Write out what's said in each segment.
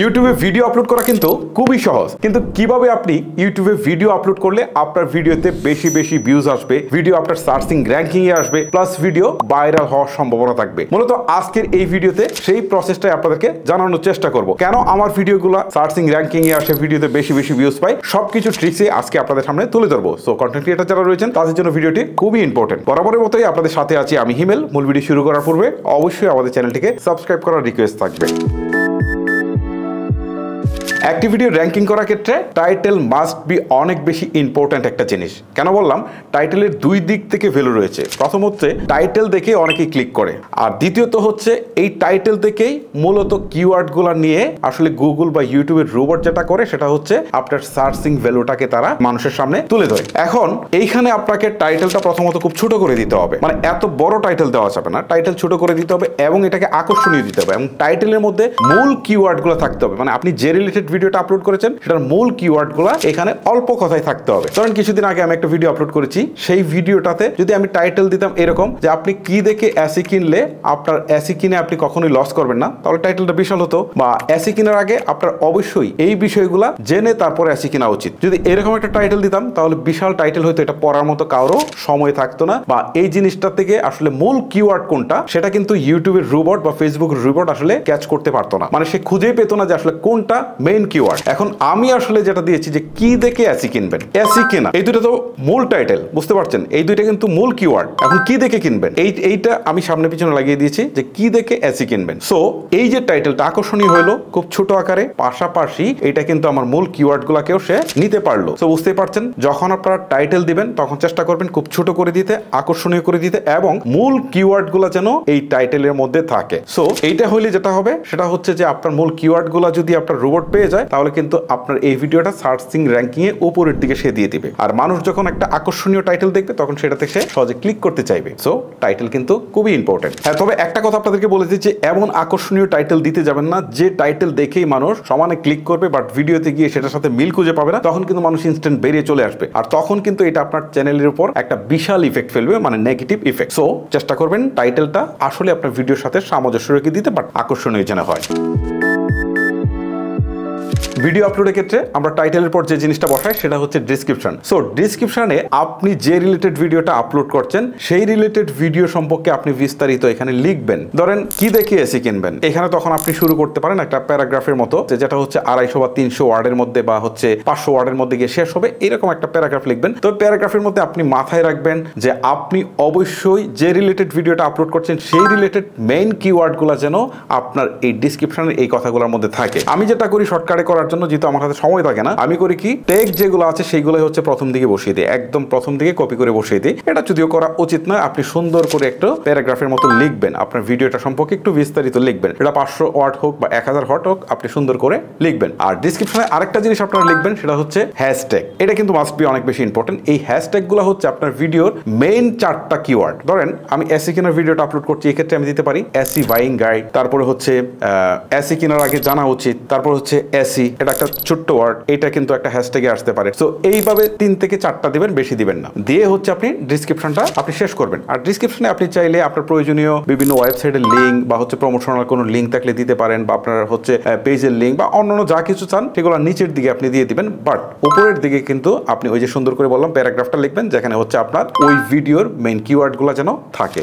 ইউটিউবে video upload করা কিন্তু খুবই সহজ কিন্তু কিভাবে আপনি ইউটিউবে ভিডিও আপলোড করলে আপনার ভিডিওতে বেশি বেশি ভিউজ আসবে ভিডিও আপনার সার্চিং র্যাঙ্কিংয়ে আসবে প্লাস ভিডিও ভাইরাল হওয়ার সম্ভাবনা থাকবে মূলত আজকের এই ভিডিওতে সেই প্রসেসটাই আপনাদেরকে জানানোর চেষ্টা করব কেন আমার ভিডিওগুলো সার্চিং র্যাঙ্কিংয়ে আসে ভিডিওতে বেশি বেশি ভিউজ পাই সবকিছু ট্রিক্সে আজকে আপনাদের সামনে তুলে ধরবো সো কন্টেন্ট ক্রিয়েটার যারা রয়েছেন তাদের জন্য ভিডিওটি খুবই ইম্পর্টেন্ট বরাবরের মতোই আপনাদের সাথে আছি আমি হিমেল মূল ভিডিও শুরু করার পূর্বে অবশ্যই আমাদের চ্যানেলটিকে সাবস্ক্রাইব করার রিকোয়েস্ট থাকবে ভিডিও র্যাঙ্কিং করার ক্ষেত্রে টাইটেল মাস্ট বি অনেক বেশি ইম্পর্ট্যান্ট একটা জিনিস কেন বললাম টাইটেলের দুই দিক থেকে ভ্যালু রয়েছে প্রথম হচ্ছে টাইটেল দেখে অনেকেই ক্লিক করে আর দ্বিতীয়ত হচ্ছে এই টাইটেল থেকেই মূলত কিওয়ার্ডগুলো নিয়ে আসলে গুগল বা ইউটিউবের রোবট যেটা করে সেটা হচ্ছে আপনার সার্চিং ভ্যালুটাকে তারা মানুষের সামনে তুলে ধরে এখন এইখানে আপনাকে টাইটেলটা প্রথমত খুব ছোট করে দিতে হবে মানে এত বড় টাইটেল দেওয়া যাবে না টাইটেল ছোট করে দিতে হবে এবং এটাকে আকর্ষণীয় দিতে হবে এবং টাইটেলের মধ্যে মূল গুলো থাকতে হবে মানে আপনি যে রিলেটেড ভিডিওটা আপলোড করেছেন সেটার মূল কিওয়ার্ডগুলো এখানে অল্প কথায় থাকতে হবে কারণ কিছুদিন আগে আমি একটা ভিডিও আপলোড করেছি সেই ভিডিওটাতে যদি আমি টাইটেল দিতাম এরকম যে আপনি কি দেখে অ্যাসি কিনলে আপনার অ্যাসি কিনে আপনি কখনোই লস করবেন না তাহলে টাইটেলটা বিশাল হতো বা অ্যাসি কেনার আগে আপনার অবশ্যই এই বিষয়গুলো জেনে তারপরে অ্যাসি কেনা উচিত যদি এরকম একটা টাইটেল দিতাম তাহলে বিশাল টাইটেল হয়তো এটা পড়ার মতো কারো সময় থাকতো না বা এই জিনিসটা থেকে আসলে মূল কিওয়ার্ড কোনটা সেটা কিন্তু ইউটিউবের রোবট বা ফেসবুক রোবট আসলে ক্যাচ করতে পারতো না মানে সে খুঁজেই পেতো না যে আসলে কোনটা মেইন কিওয়ার্ড এখন আমি আসলে যেটা দিয়েছি যে কি দেখে এসি কিনবেন এসি কেনা এই দুটো তো মূল টাইটেল বুঝতে পারছেন এই দুইটা কিন্তু মূল কিওয়ার্ড এখন কি দেখে কিনবেন এই এইটা আমি সামনে পিছনে লাগিয়ে দিয়েছি যে কি দেখে এসি কিনবেন সো এই যে টাইটেলটা আকর্ষণীয় হলো খুব ছোট আকারে পাশাপাশি এটা কিন্তু আমার মূল গুলাকেও সে নিতে পারলো সো বুঝতেই পারছেন যখন আপনারা টাইটেল দিবেন তখন চেষ্টা করবেন খুব ছোট করে দিতে আকর্ষণীয় করে দিতে এবং মূল গুলা যেন এই টাইটেলের মধ্যে থাকে সো এইটা হইলে যেটা হবে সেটা হচ্ছে যে আপনার মূল গুলা যদি আপনার রোবট পেয়ে যায় তাহলে কিন্তু আপনার এই ভিডিওটা সার্চিং র্যাঙ্কিংয়ে উপরের দিকে সে দিয়ে দিবে আর মানুষ যখন একটা আকর্ষণীয় টাইটেল দেখবে তখন সেটাতে সে সহজে ক্লিক করতে চাইবে সো টাইটেল কিন্তু খুবই ইম্পর্টেন্ট হ্যাঁ তবে একটা কথা আপনাদেরকে বলে দিচ্ছি এমন আকর্ষণীয় টাইটেল দিতে যাবেন না যে টাইটেল দেখেই মানুষ সমানে ক্লিক করবে বাট ভিডিওতে গিয়ে সেটার সাথে মিল খুঁজে পাবে না তখন কিন্তু মানুষ ইনস্ট্যান্ট বেরিয়ে চলে আসবে আর তখন কিন্তু এটা আপনার চ্যানেলের উপর একটা বিশাল ইফেক্ট ফেলবে মানে নেগেটিভ ইফেক্ট সো চেষ্টা করবেন টাইটেলটা আসলে আপনার ভিডিওর সাথে সামঞ্জস্য রেখে দিতে বাট আকর্ষণীয় যেন হয় ভিডিও আপলোডের ক্ষেত্রে আমরা টাইটেলের পর যে জিনিসটা বসাই সেটা হচ্ছে ডিসক্রিপশন সো ডিসক্রিপশানে আপনি যে রিলেটেড ভিডিওটা আপলোড করছেন সেই রিলেটেড ভিডিও সম্পর্কে আপনি বিস্তারিত এখানে লিখবেন ধরেন কি দেখে এসি কিনবেন এখানে তখন আপনি শুরু করতে পারেন একটা প্যারাগ্রাফের মতো যেটা হচ্ছে আড়াইশো বা তিনশো ওয়ার্ডের মধ্যে বা হচ্ছে পাঁচশো ওয়ার্ডের মধ্যে গিয়ে শেষ হবে এরকম একটা প্যারাগ্রাফ লিখবেন তো প্যারাগ্রাফের মধ্যে আপনি মাথায় রাখবেন যে আপনি অবশ্যই যে রিলেটেড ভিডিওটা আপলোড করছেন সেই রিলেটেড মেইন কিওয়ার্ডগুলো যেন আপনার এই ডিসক্রিপশনের এই কথাগুলোর মধ্যে থাকে আমি যেটা করি শর্টকাটে করার করার জন্য যেহেতু আমার হাতে সময় থাকে না আমি করি কি টেক যেগুলো আছে সেইগুলোই হচ্ছে প্রথম দিকে বসিয়ে দিই একদম প্রথম দিকে কপি করে বসিয়ে দিই এটা যদিও করা উচিত নয় আপনি সুন্দর করে একটু প্যারাগ্রাফের মতো লিখবেন আপনার ভিডিওটা সম্পর্কে একটু বিস্তারিত লিখবেন এটা পাঁচশো ওয়াট হোক বা এক হাজার হোয়াট হোক আপনি সুন্দর করে লিখবেন আর ডিসক্রিপশনে আরেকটা জিনিস আপনারা লিখবেন সেটা হচ্ছে হ্যাশট্যাগ এটা কিন্তু মাস্ট বি অনেক বেশি ইম্পর্টেন্ট এই গুলো হচ্ছে আপনার ভিডিওর মেইন চারটা কিওয়ার্ড ধরেন আমি এসি কেনার ভিডিওটা আপলোড করছি এক্ষেত্রে আমি দিতে পারি এসি বাইং গাইড তারপরে হচ্ছে এসি কেনার আগে জানা উচিত তারপর হচ্ছে এসি এটা একটা ছোট্ট ওয়ার্ড এটা কিন্তু একটা হ্যাশট্যাগে আসতে পারে সো এইভাবে তিন থেকে চারটা দিবেন বেশি দিবেন না দিয়ে হচ্ছে আপনি ডিসক্রিপশনটা আপনি শেষ করবেন আর ডিসক্রিপশনে আপনি চাইলে আপনার প্রয়োজনীয় বিভিন্ন ওয়েবসাইটের লিঙ্ক বা হচ্ছে প্রমোশনাল কোনো লিঙ্ক থাকলে দিতে পারেন বা আপনার হচ্ছে পেজের লিঙ্ক বা অন্যান্য যা কিছু চান সেগুলো নিচের দিকে আপনি দিয়ে দিবেন বাট উপরের দিকে কিন্তু আপনি ওই যে সুন্দর করে বললাম প্যারাগ্রাফটা লিখবেন যেখানে হচ্ছে আপনার ওই ভিডিওর মেইন কিওয়ার্ডগুলো যেন থাকে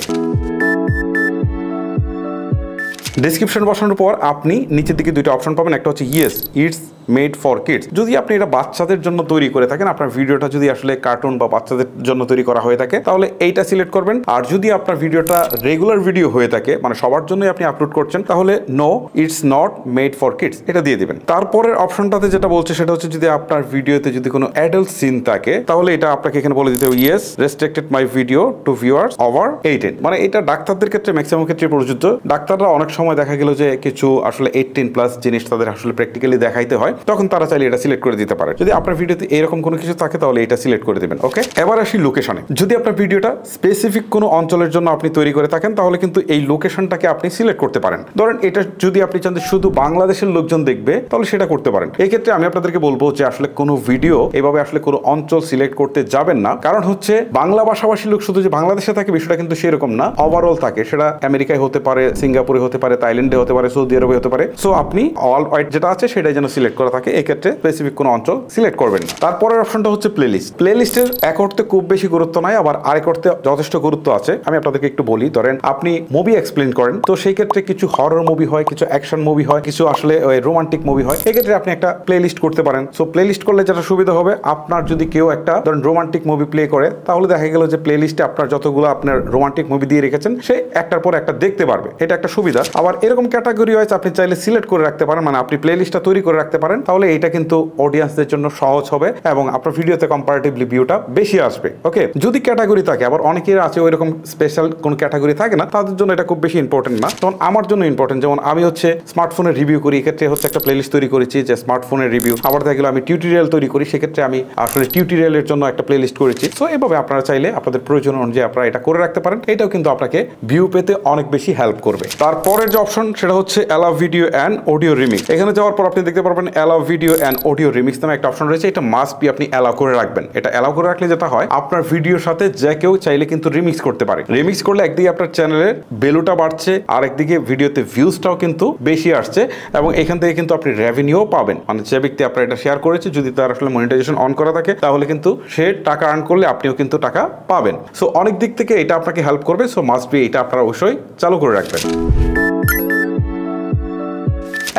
ডিসক্রিপশন বসানোর পর আপনি নিচের দিকে দুইটা অপশন পাবেন একটা হচ্ছে yes it's made for kids যদি আপনি এটা বাচ্চাদের জন্য তৈরি করে থাকেন আপনার ভিডিওটা যদি আসলে কার্টুন বা বাচ্চাদের জন্য তৈরি করা হয়ে থাকে তাহলে এইটা সিলেক্ট করবেন আর যদি আপনার ভিডিওটা রেগুলার ভিডিও হয়ে থাকে মানে সবার জন্যই আপনি আপলোড করছেন তাহলে no it's not made for kids এটা দিয়ে দেবেন তারপরের অপশনটাতে যেটা বলছে সেটা হচ্ছে যদি আপনার ভিডিওতে যদি কোনো অ্যাডাল্ট সিন থাকে তাহলে এটা আপনাকে এখানে বলে দিতে হবে yes restricted my video to viewers over eighteen মানে এটা ডাক্তারদের ক্ষেত্রে ম্যাক্সিমাম ক্ষেত্রে প্রযোজ্য ডাক্তাররা অনেক সময় দেখা গেল যে কিছু আসলে এইটিন প্লাস জিনিস তাদের আসলে প্র্যাকটিক্যালি দেখাইতে হয় হয় তখন তারা চাইলে এটা সিলেক্ট করে দিতে পারে যদি আপনার ভিডিওতে এরকম কোনো কিছু থাকে তাহলে এটা সিলেক্ট করে দেবেন ওকে এবার আসি লোকেশনে যদি আপনার ভিডিওটা স্পেসিফিক কোনো অঞ্চলের জন্য আপনি তৈরি করে থাকেন তাহলে কিন্তু এই লোকেশনটাকে আপনি সিলেক্ট করতে পারেন ধরেন এটা যদি আপনি চান শুধু বাংলাদেশের লোকজন দেখবে তাহলে সেটা করতে পারেন এই ক্ষেত্রে আমি আপনাদেরকে বলবো যে আসলে কোনো ভিডিও এভাবে আসলে কোনো অঞ্চল সিলেক্ট করতে যাবেন না কারণ হচ্ছে বাংলা ভাষাভাষী লোক শুধু যে বাংলাদেশে থাকে বিষয়টা কিন্তু সেরকম না ওভারঅল থাকে সেটা আমেরিকায় হতে পারে সিঙ্গাপুরে হতে পারে থাইল্যান্ডে হতে পারে সৌদি আরবে হতে পারে সো আপনি অল ওয়াইড যেটা আছে সেটাই যেন সিলেক্ট করা থাকে এক্ষেত্রে স্পেসিফিক কোনো অঞ্চল সিলেক্ট করবেন না তারপরের অপশনটা হচ্ছে প্লেলিস্ট প্লেলিস্টের এক অর্থে খুব বেশি গুরুত্ব নাই আবার আরেক অর্থে যথেষ্ট গুরুত্ব আছে আমি আপনাদেরকে একটু বলি ধরেন আপনি মুভি এক্সপ্লেন করেন তো সেই ক্ষেত্রে কিছু হরর মুভি হয় কিছু অ্যাকশন মুভি হয় কিছু আসলে রোমান্টিক মুভি হয় এক্ষেত্রে আপনি একটা প্লেলিস্ট করতে পারেন সো প্লেলিস্ট করলে যেটা সুবিধা হবে আপনার যদি কেউ একটা ধরেন রোমান্টিক মুভি প্লে করে তাহলে দেখা গেল যে প্লেলিস্টে আপনার যতগুলো আপনার রোমান্টিক মুভি দিয়ে রেখেছেন সে একটার পর একটা দেখতে পারবে এটা একটা সুবিধা আবার এরকম ক্যাটাগরি ওয়াইজ আপনি চাইলে সিলেক্ট করে রাখতে পারেন মানে আপনি প্লেলিস্টটা তৈরি করে রাখতে পারেন পারেন তাহলে এটা কিন্তু অডিয়েন্সদের জন্য সহজ হবে এবং আপনার ভিডিওতে কম্পারেটিভলি ভিউটা বেশি আসবে ওকে যদি ক্যাটাগরি থাকে আবার অনেকের আছে ওই রকম স্পেশাল কোনো ক্যাটাগরি থাকে না তাদের জন্য এটা খুব বেশি ইম্পর্টেন্ট না তখন আমার জন্য ইম্পর্টেন্ট যেমন আমি হচ্ছে স্মার্টফোনের রিভিউ করি এক্ষেত্রে হচ্ছে একটা প্লেলিস্ট তৈরি করেছি যে স্মার্টফোনের রিভিউ আবার দেখা গেলো আমি টিউটোরিয়াল তৈরি করি সেক্ষেত্রে আমি আসলে টিউটোরিয়ালের জন্য একটা প্লেলিস্ট করেছি তো এভাবে আপনারা চাইলে আপনাদের প্রয়োজন অনুযায়ী আপনারা এটা করে রাখতে পারেন এটাও কিন্তু আপনাকে ভিউ পেতে অনেক বেশি হেল্প করবে তারপরের যে অপশন সেটা হচ্ছে allow video and audio remix এখানে যাওয়ার পর আপনি দেখতে পারবেন allow video and audio remix নামে একটা অপশন রয়েছে এটা মাস্ট বি আপনি অ্যালাউ করে রাখবেন এটা অ্যালাউ করে রাখলে যেটা হয় আপনার ভিডিওর সাথে যে কেউ চাইলে কিন্তু রিমিক্স করতে পারে রিমিক্স করলে একদিকে আপনার চ্যানেলের ভ্যালুটা বাড়ছে আর একদিকে ভিডিওতে ভিউজটাও কিন্তু বেশি আসছে এবং এখান থেকে কিন্তু আপনি রেভিনিউও পাবেন মানে যে ব্যক্তি আপনার এটা শেয়ার করেছে যদি তার আসলে মনিটাইজেশন অন করা থাকে তাহলে কিন্তু সে টাকা আর্ন করলে আপনিও কিন্তু টাকা পাবেন সো অনেক দিক থেকে এটা আপনাকে হেল্প করবে সো মাস্ট বি এটা আপনারা অবশ্যই চালু করে রাখবেন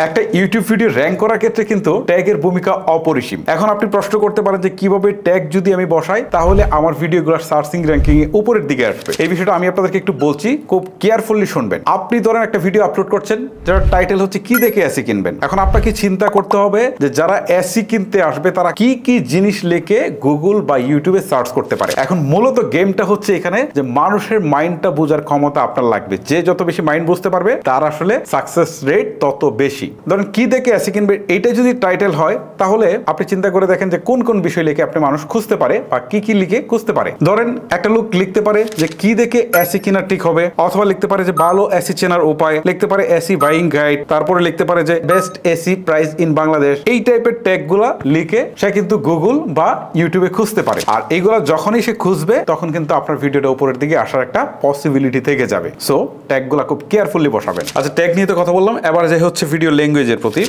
একটা ইউটিউব ভিডিও র্যাঙ্ক করার ক্ষেত্রে কিন্তু ট্যাগের ভূমিকা অপরিসীম এখন আপনি প্রশ্ন করতে পারেন যে কিভাবে ট্যাগ যদি আমি বসাই তাহলে আমার ভিডিওগুলোর সার্চিং র্যাঙ্কিং উপরের দিকে আসবে এই বিষয়টা আমি আপনাদেরকে একটু বলছি খুব কেয়ারফুলি শুনবেন আপনি ধরেন একটা ভিডিও আপলোড করছেন যার টাইটেল হচ্ছে কি দেখে এসি কিনবেন এখন আপনাকে চিন্তা করতে হবে যে যারা এসি কিনতে আসবে তারা কি কি জিনিস লেখে গুগল বা ইউটিউবে সার্চ করতে পারে এখন মূলত গেমটা হচ্ছে এখানে যে মানুষের মাইন্ডটা বোঝার ক্ষমতা আপনার লাগবে যে যত বেশি মাইন্ড বুঝতে পারবে তার আসলে সাকসেস রেট তত বেশি বেশি ধরেন কি দেখে অ্যাসি কিনবে এইটা যদি টাইটেল হয় তাহলে আপনি চিন্তা করে দেখেন যে কোন কোন বিষয় লিখে আপনি মানুষ খুঁজতে পারে বা কি কি লিখে খুঁজতে পারে ধরেন একটা লোক লিখতে পারে যে কি দেখে অ্যাসি কিনা ঠিক হবে অথবা লিখতে পারে যে ভালো অ্যাসি চেনার উপায় লিখতে পারে অ্যাসি বাইং গাইড তারপরে লিখতে পারে যে best AC price in Bangladesh এই টাইপের ট্যাগ গুলা লিখে সে কিন্তু গুগল বা ইউটিউবে খুঁজতে পারে আর এইগুলা যখনই সে খুঁজবে তখন কিন্তু আপনার ভিডিওটা উপরের দিকে আসার একটা পসিবিলিটি থেকে যাবে সো ট্যাগ গুলা খুব কেয়ারফুলি বসাবেন আচ্ছা ট্যাগ নিয়ে তো কথা বললাম এবার যে হচ্ছে ভিডিও ল্যাঙ্গুয়েজের প্রতি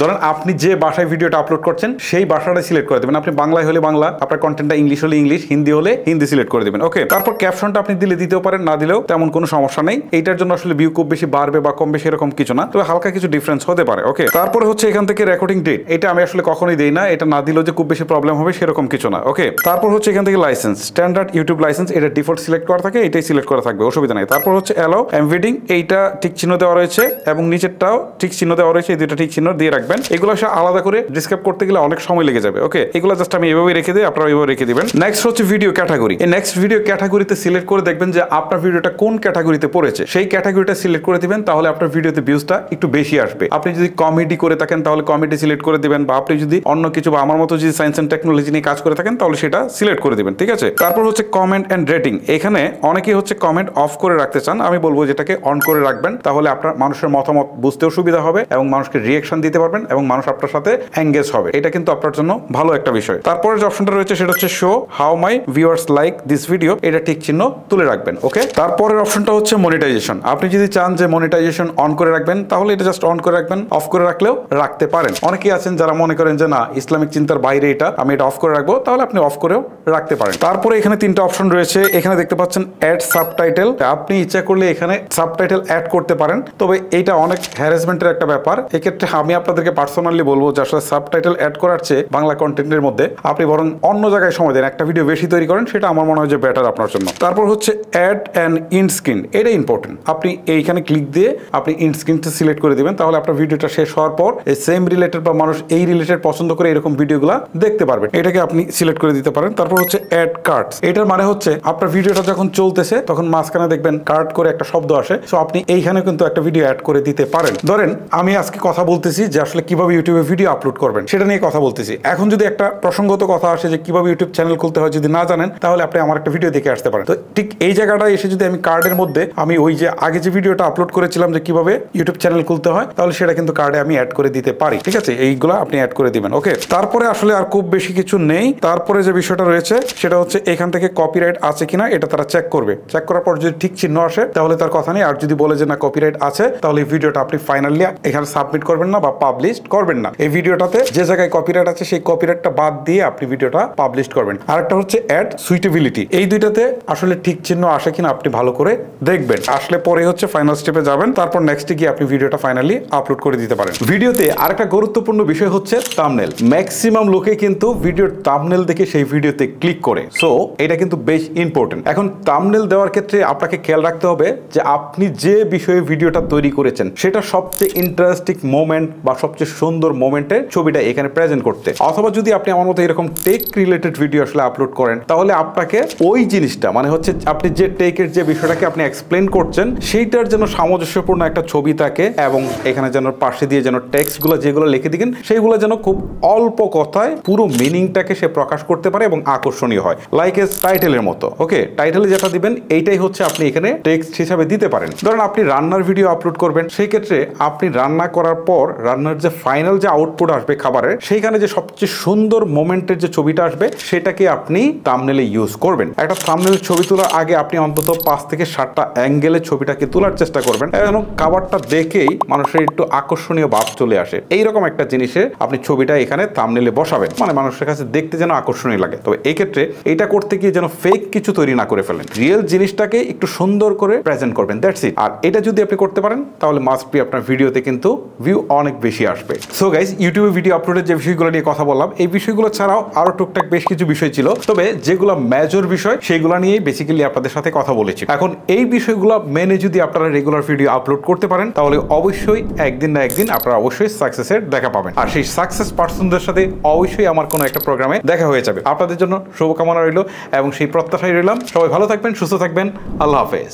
ধরেন আপনি যে ভাষায় ভিডিওটা আপলোড করছেন সেই ভাষাটা সিলেক্ট করে দেবেন আপনি বাংলায় হলে বাংলা আপনার কন্টেন্টটা ইংলিশ হলে ইংলিশ হিন্দি হলে হিন্দি সিলেক্ট করে দেবেন ওকে তারপর ক্যাপশনটা আপনি দিলে দিতেও পারেন না দিলেও তেমন কোনো সমস্যা নেই এইটার জন্য আসলে ভিউ খুব বেশি বাড়বে বা কম বেশি এরকম কিছু না তবে হালকা কিছু ডিফারেন্স হতে পারে ওকে তারপরে হচ্ছে এখান থেকে রেকর্ডিং ডেট এটা আমি আসলে কখনোই দিই না এটা না দিলেও যে খুব বেশি প্রবলেম হবে সেরকম কিছু না ওকে তারপর হচ্ছে এখান থেকে লাইসেন্স স্ট্যান্ডার্ড ইউটিউব লাইসেন্স এটা ডিফল্ট সিলেক্ট করা থাকে এটাই সিলেক্ট করা থাকবে অসুবিধা নেই তারপর হচ্ছে অ্যালো এমভিডিং এইটা ঠিক চিহ্ন দেওয়া রয়েছে এবং নিচেরটাও ঠিক চিহ্ন দেওয়া রয়েছে এই দুইটা ঠিক চিহ্ন দিয়ে রাখবেন এগুলো আলাদা করে ডিসক্রাইব করতে গেলে অনেক সময় লেগে যাবে ওকে এগুলো জাস্ট আমি এভাবে রেখে দিই আপনারা এভাবে রেখে দিবেন নেক্সট হচ্ছে ভিডিও ক্যাটাগরি এই নেক্সট ভিডিও ক্যাটাগরিতে সিলেক্ট করে দেখবেন যে আপনার ভিডিওটা কোন ক্যাটাগরিতে পড়েছে সেই ক্যাটাগরিটা সিলেক্ট করে দিবেন তাহলে আপনার ভিডিওতে ভিউজটা একটু বেশি আসবে আপনি যদি কমেডি করে থাকেন তাহলে কমেডি সিলেক্ট করে দিবেন বা আপনি যদি অন্য কিছু বা আমার মতো যদি সায়েন্স অ্যান্ড টেকনোলজি নিয়ে কাজ করে থাকেন তাহলে সেটা সিলেক্ট করে দিবেন ঠিক আছে তারপর হচ্ছে কমেন্ট অ্যান্ড রেটিং এখানে অনেকেই হচ্ছে কমেন্ট অফ করে রাখতে চান আমি বলবো যেটাকে অন করে রাখবেন তাহলে আপনার মানুষের মতামত বুঝতেও সুবিধা হবে এবং মানুষকে রিয়েকশন দিতে পারবেন পারবেন এবং মানুষ আপনার সাথে এঙ্গেজ হবে এটা কিন্তু আপনার জন্য ভালো একটা বিষয় তারপরে যে অপশনটা রয়েছে সেটা হচ্ছে show how my viewers like this video এটা ঠিক চিহ্ন তুলে রাখবেন ওকে তারপরের অপশনটা হচ্ছে মনিটাইজেশন আপনি যদি চান যে মনিটাইজেশন অন করে রাখবেন তাহলে এটা জাস্ট অন করে রাখবেন অফ করে রাখলেও রাখতে পারেন অনেকেই আছেন যারা মনে করেন যে না ইসলামিক চিন্তার বাইরে এটা আমি এটা অফ করে রাখবো তাহলে আপনি অফ করেও রাখতে পারেন তারপরে এখানে তিনটা অপশন রয়েছে এখানে দেখতে পাচ্ছেন অ্যাড সাবটাইটেল আপনি ইচ্ছা করলে এখানে সাবটাইটেল অ্যাড করতে পারেন তবে এটা অনেক হ্যারাসমেন্টের একটা ব্যাপার এক্ষেত্রে আমি আপনাদের আপনাদেরকে পার্সোনালি বলবো যে আসলে সাবটাইটেল অ্যাড করার চেয়ে বাংলা কন্টেন্টের মধ্যে আপনি বরং অন্য জায়গায় সময় দেন একটা ভিডিও বেশি তৈরি করেন সেটা আমার মনে হয় যে বেটার আপনার জন্য তারপর হচ্ছে অ্যাড অ্যান্ড ইন স্ক্রিন এটা ইম্পর্টেন্ট আপনি এইখানে ক্লিক দিয়ে আপনি ইন স্ক্রিনটা সিলেক্ট করে দিবেন তাহলে আপনার ভিডিওটা শেষ হওয়ার পর এই সেম রিলেটেড বা মানুষ এই রিলেটেড পছন্দ করে এরকম ভিডিওগুলো দেখতে পারবেন এটাকে আপনি সিলেক্ট করে দিতে পারেন তারপর হচ্ছে অ্যাড কার্ডস এটার মানে হচ্ছে আপনার ভিডিওটা যখন চলতেছে তখন মাঝখানে দেখবেন কার্ড করে একটা শব্দ আসে সো আপনি এইখানে কিন্তু একটা ভিডিও অ্যাড করে দিতে পারেন ধরেন আমি আজকে কথা বলতেছি যে আসলে কিভাবে ইউটিউবে ভিডিও আপলোড করবেন সেটা নিয়ে কথা বলতেছি এখন যদি একটা প্রসঙ্গত কথা আসে যে কিভাবে ইউটিউব চ্যানেল খুলতে হয় যদি না জানেন তাহলে আপনি আমার একটা ভিডিও দেখে আসতে পারেন তো ঠিক এই জায়গাটায় এসে যদি আমি কার্ডের মধ্যে আমি ওই যে আগে যে ভিডিওটা আপলোড করেছিলাম যে কিভাবে ইউটিউব চ্যানেল খুলতে হয় তাহলে সেটা কিন্তু কার্ডে আমি অ্যাড করে দিতে পারি ঠিক আছে এইগুলো আপনি অ্যাড করে দিবেন ওকে তারপরে আসলে আর খুব বেশি কিছু নেই তারপরে যে বিষয়টা রয়েছে সেটা হচ্ছে এখান থেকে কপিরাইট আছে কিনা এটা তারা চেক করবে চেক করার পর যদি ঠিক চিহ্ন আসে তাহলে তার কথা নেই আর যদি বলে যে না কপিরাইট আছে তাহলে ভিডিওটা আপনি ফাইনালি এখানে সাবমিট করবেন না বা পাবলিক পাবলিশ করবেন না এই ভিডিওটাতে যে জায়গায় কপিরাইট আছে সেই কপিরাইটটা বাদ দিয়ে আপনি ভিডিওটা পাবলিশ করবেন আর একটা হচ্ছে অ্যাড সুইটেবিলিটি এই দুইটাতে আসলে ঠিক চিহ্ন আসে কিনা আপনি ভালো করে দেখবেন আসলে পরে হচ্ছে ফাইনাল স্টেপে যাবেন তারপর নেক্সটে গিয়ে আপনি ভিডিওটা ফাইনালি আপলোড করে দিতে পারেন ভিডিওতে আরেকটা গুরুত্বপূর্ণ বিষয় হচ্ছে তামনেল ম্যাক্সিমাম লোকে কিন্তু ভিডিওর তামনেল দেখে সেই ভিডিওতে ক্লিক করে সো এটা কিন্তু বেশ ইম্পর্টেন্ট এখন তামনেল দেওয়ার ক্ষেত্রে আপনাকে খেয়াল রাখতে হবে যে আপনি যে বিষয়ে ভিডিওটা তৈরি করেছেন সেটা সবচেয়ে ইন্টারেস্টিং মোমেন্ট বা সবচেয়ে সুন্দর মোমেন্টে ছবিটা এখানে প্রেজেন্ট করতে অথবা যদি আপনি আমার মতো এরকম টেক রিলেটেড ভিডিও আসলে আপলোড করেন তাহলে আপনাকে ওই জিনিসটা মানে হচ্ছে আপনি যে টেকের যে বিষয়টাকে আপনি এক্সপ্লেন করছেন সেইটার যেন সামঞ্জস্যপূর্ণ একটা ছবি থাকে এবং এখানে যেন পাশে দিয়ে যেন টেক্সটগুলো যেগুলো লিখে দিবেন সেইগুলো যেন খুব অল্প কথায় পুরো মিনিংটাকে সে প্রকাশ করতে পারে এবং আকর্ষণীয় হয় লাইক এস টাইটেলের মতো ওকে টাইটেলে যেটা দিবেন এইটাই হচ্ছে আপনি এখানে টেক্সট হিসাবে দিতে পারেন ধরুন আপনি রান্নার ভিডিও আপলোড করবেন সেই ক্ষেত্রে আপনি রান্না করার পর রান্নার যে ফাইনাল যে আউটপুট আসবে খাবারের সেইখানে যে সবচেয়ে সুন্দর মোমেন্টের যে ছবিটা আসবে সেটাকে আপনি তামনেলে ইউজ করবেন একটা তামনেলের ছবি তোলার আগে আপনি অন্তত পাঁচ থেকে ষাটটা অ্যাঙ্গেলে ছবিটাকে তোলার চেষ্টা করবেন এবং খাবারটা দেখেই মানুষের একটু আকর্ষণীয় ভাব চলে আসে এইরকম একটা জিনিসে আপনি ছবিটা এখানে তামনেলে বসাবেন মানে মানুষের কাছে দেখতে যেন আকর্ষণীয় লাগে তবে এক্ষেত্রে এটা করতে গিয়ে যেন ফেক কিছু তৈরি না করে ফেলেন রিয়েল জিনিসটাকে একটু সুন্দর করে প্রেজেন্ট করবেন দ্যাটস ইট আর এটা যদি আপনি করতে পারেন তাহলে মাস্ট বি আপনার ভিডিওতে কিন্তু ভিউ অনেক বেশি আসবে সো গাইজ ইউটিউবে ভিডিও আপলোডের যে বিষয়গুলো নিয়ে কথা বললাম এই বিষয়গুলো ছাড়াও আরও টুকটাক বেশ কিছু বিষয় ছিল তবে যেগুলো মেজর বিষয় সেগুলো নিয়ে বেসিক্যালি আপনাদের সাথে কথা বলেছি এখন এই বিষয়গুলো মেনে যদি আপনারা রেগুলার ভিডিও আপলোড করতে পারেন তাহলে অবশ্যই একদিন না একদিন আপনারা অবশ্যই সাকসেসের দেখা পাবেন আর সেই সাকসেস পার্সনদের সাথে অবশ্যই আমার কোনো একটা প্রোগ্রামে দেখা হয়ে যাবে আপনাদের জন্য শুভকামনা রইল এবং সেই প্রত্যাশায় রইলাম সবাই ভালো থাকবেন সুস্থ থাকবেন আল্লাহ হাফেজ